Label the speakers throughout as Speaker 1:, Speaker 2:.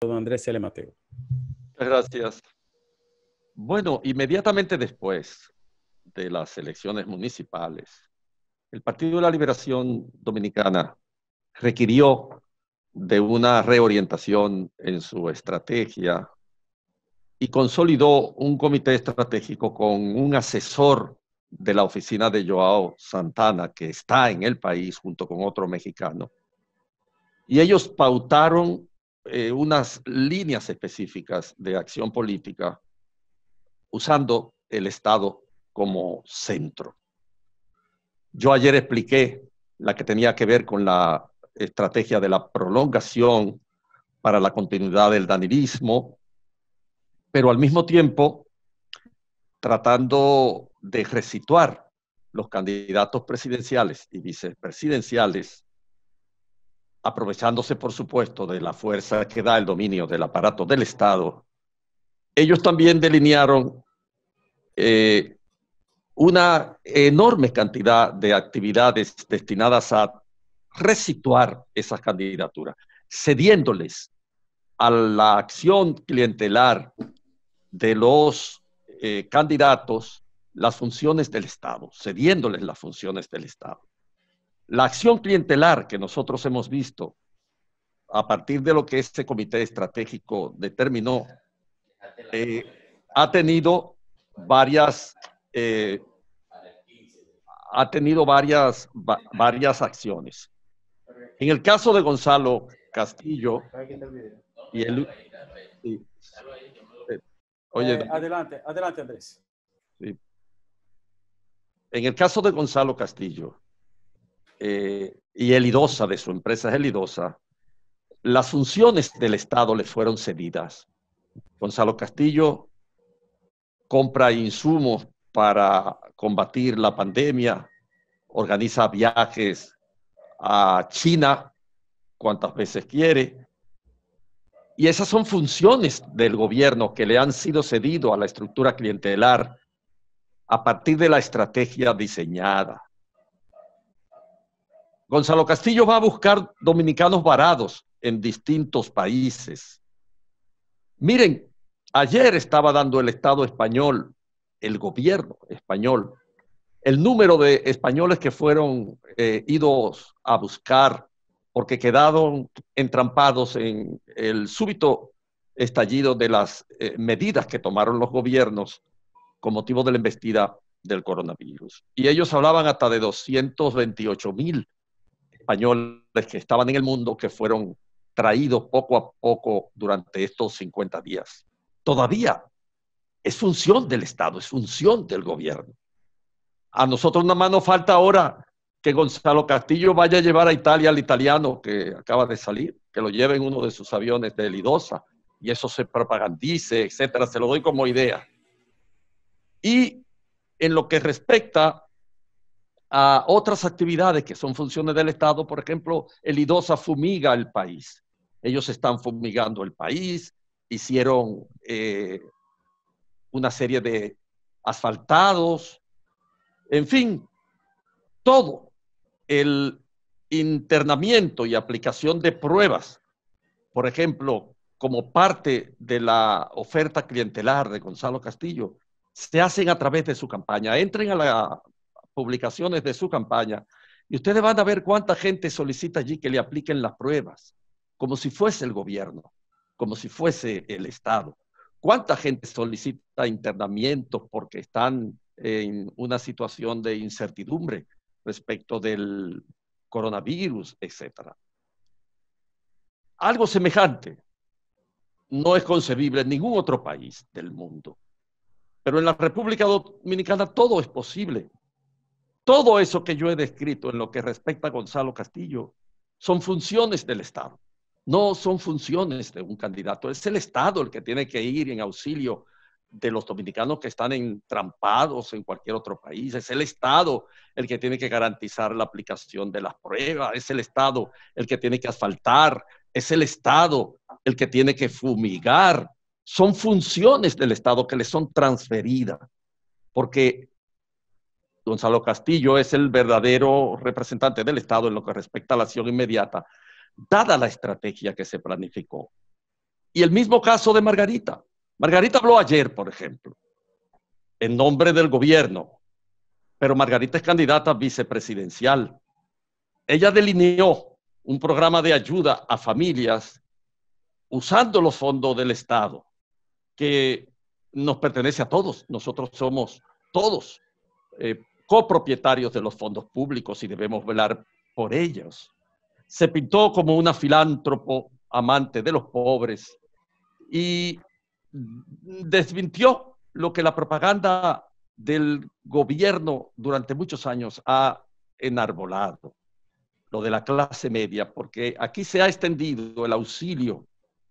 Speaker 1: Don Andrés L. Mateo. Gracias. Bueno, inmediatamente después de las elecciones municipales, el Partido de la Liberación Dominicana requirió de una reorientación en su estrategia y consolidó un comité estratégico con un asesor de la oficina de Joao Santana, que está en el país junto con otro mexicano. Y ellos pautaron eh, unas líneas específicas de acción política usando el Estado como centro. Yo ayer expliqué la que tenía que ver con la estrategia de la prolongación para la continuidad del danilismo, pero al mismo tiempo tratando de resituar los candidatos presidenciales y vicepresidenciales aprovechándose por supuesto de la fuerza que da el dominio del aparato del Estado, ellos también delinearon eh, una enorme cantidad de actividades destinadas a resituar esas candidaturas, cediéndoles a la acción clientelar de los eh, candidatos las funciones del Estado, cediéndoles las funciones del Estado. La acción clientelar que nosotros hemos visto a partir de lo que este comité estratégico determinó, eh, ha tenido varias, eh, ha tenido varias, varias acciones. En el caso de Gonzalo Castillo, y eh, adelante, adelante Andrés. Sí. En el caso de Gonzalo Castillo, eh, y y Elidosa, de su empresa Elidosa, las funciones del Estado le fueron cedidas. Gonzalo Castillo compra insumos para combatir la pandemia, organiza viajes a China cuantas veces quiere. Y esas son funciones del gobierno que le han sido cedido a la estructura clientelar a partir de la estrategia diseñada. Gonzalo Castillo va a buscar dominicanos varados en distintos países. Miren, ayer estaba dando el Estado español, el gobierno español, el número de españoles que fueron eh, idos a buscar porque quedaron entrampados en el súbito estallido de las eh, medidas que tomaron los gobiernos con motivo de la embestida del coronavirus. Y ellos hablaban hasta de 228 mil españoles que estaban en el mundo que fueron traídos poco a poco durante estos 50 días. Todavía es función del Estado, es función del gobierno. A nosotros nada más nos falta ahora que Gonzalo Castillo vaya a llevar a Italia al italiano que acaba de salir, que lo lleve en uno de sus aviones de Lidosa y eso se propagandice, etcétera. Se lo doy como idea. Y en lo que respecta a otras actividades que son funciones del Estado. Por ejemplo, el IDOSA fumiga el país. Ellos están fumigando el país, hicieron eh, una serie de asfaltados, en fin, todo el internamiento y aplicación de pruebas, por ejemplo, como parte de la oferta clientelar de Gonzalo Castillo, se hacen a través de su campaña. Entren a la publicaciones de su campaña y ustedes van a ver cuánta gente solicita allí que le apliquen las pruebas, como si fuese el gobierno, como si fuese el Estado. ¿Cuánta gente solicita internamientos porque están en una situación de incertidumbre respecto del coronavirus, etcétera? Algo semejante no es concebible en ningún otro país del mundo. Pero en la República Dominicana todo es posible todo eso que yo he descrito en lo que respecta a Gonzalo Castillo son funciones del Estado, no son funciones de un candidato. Es el Estado el que tiene que ir en auxilio de los dominicanos que están entrampados en cualquier otro país. Es el Estado el que tiene que garantizar la aplicación de las pruebas. Es el Estado el que tiene que asfaltar. Es el Estado el que tiene que fumigar. Son funciones del Estado que le son transferidas. Porque Gonzalo Castillo es el verdadero representante del Estado en lo que respecta a la acción inmediata, dada la estrategia que se planificó. Y el mismo caso de Margarita. Margarita habló ayer, por ejemplo, en nombre del gobierno, pero Margarita es candidata vicepresidencial. Ella delineó un programa de ayuda a familias usando los fondos del Estado, que nos pertenece a todos, nosotros somos todos eh, copropietarios de los fondos públicos y debemos velar por ellos. Se pintó como una filántropo amante de los pobres y desmintió lo que la propaganda del gobierno durante muchos años ha enarbolado, lo de la clase media, porque aquí se ha extendido el auxilio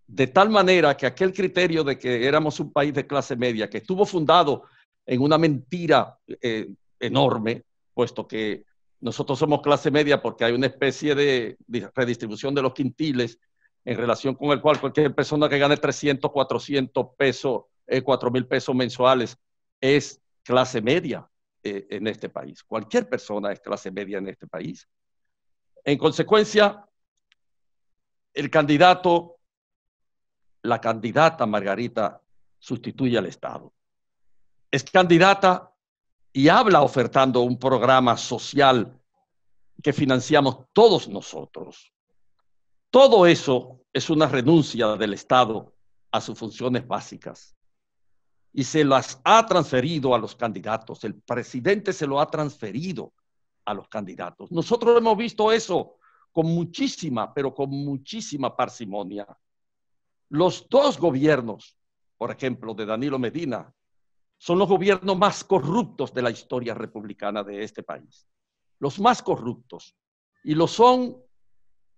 Speaker 1: de tal manera que aquel criterio de que éramos un país de clase media, que estuvo fundado en una mentira eh, enorme, puesto que nosotros somos clase media porque hay una especie de, redistribución de los quintiles en relación con el cual cualquier persona que gane 300, 400 pesos, 4 eh, mil pesos mensuales es clase media eh, en este país. Cualquier persona es clase media en este país. En consecuencia, el candidato, la candidata Margarita sustituye al Estado. Es candidata y habla ofertando un programa social que financiamos todos nosotros. Todo eso es una renuncia del Estado a sus funciones básicas y se las ha transferido a los candidatos. El presidente se lo ha transferido a los candidatos. Nosotros hemos visto eso con muchísima, pero con muchísima parsimonia. Los dos gobiernos, por ejemplo, de Danilo Medina son los gobiernos más corruptos de la historia republicana de este país. Los más corruptos. Y lo son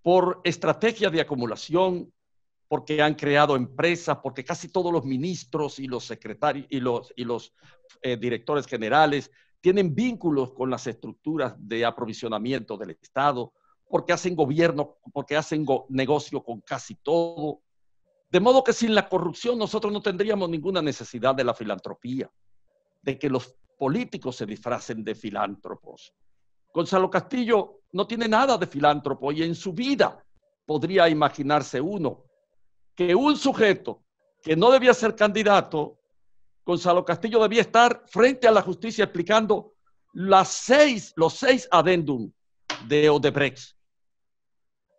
Speaker 1: por estrategia de acumulación, porque han creado empresas, porque casi todos los ministros y los secretarios y los, eh, directores generales tienen vínculos con las estructuras de aprovisionamiento del Estado, porque hacen gobierno, porque hacen negocio con casi todo, de modo que sin la corrupción nosotros no tendríamos ninguna necesidad de la filantropía, de que los políticos se disfracen de filántropos. Gonzalo Castillo no tiene nada de filántropo y en su vida podría imaginarse uno que un sujeto que no debía ser candidato, Gonzalo Castillo debía estar frente a la justicia explicando las los seis adendum de Odebrecht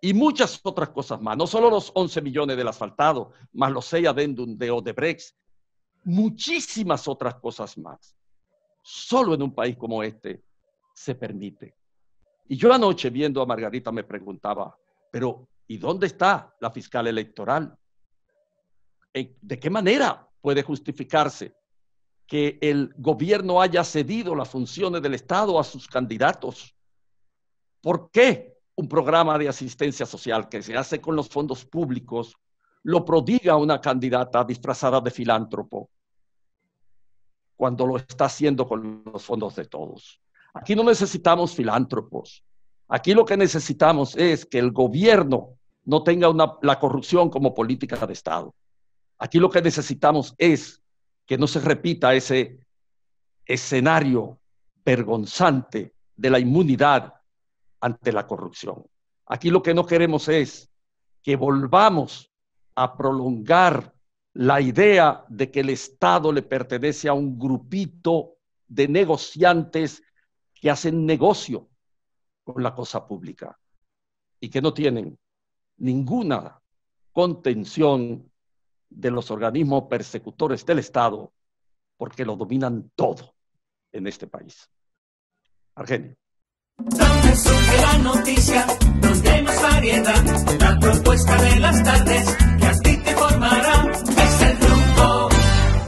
Speaker 1: y muchas otras cosas más. No solo los 11 millones del asfaltado, más los 6 adendum de Odebrecht, muchísimas otras cosas más. Solo en un país como este se permite. Y yo anoche viendo a Margarita me preguntaba, pero ¿y dónde está la fiscal electoral? ¿De qué manera puede justificarse que el gobierno haya cedido las funciones del Estado a sus candidatos? ¿Por qué un programa de asistencia social que se hace con los fondos públicos, lo prodiga una candidata disfrazada de filántropo cuando lo está haciendo con los fondos de todos. Aquí no necesitamos filántropos. Aquí lo que necesitamos es que el gobierno no tenga la corrupción como política de Estado. Aquí lo que necesitamos es que no se repita ese escenario vergonzante de la inmunidad ante la corrupción. Aquí lo que no queremos es que volvamos a prolongar la idea de que el Estado le pertenece a un grupito de negociantes que hacen negocio con la cosa pública y que no tienen ninguna contención de los organismos persecutores del Estado, porque lo dominan todo en este país. Argenio. Donde surge la noticia, donde hay más variedad, la propuesta de las tardes que a ti te formará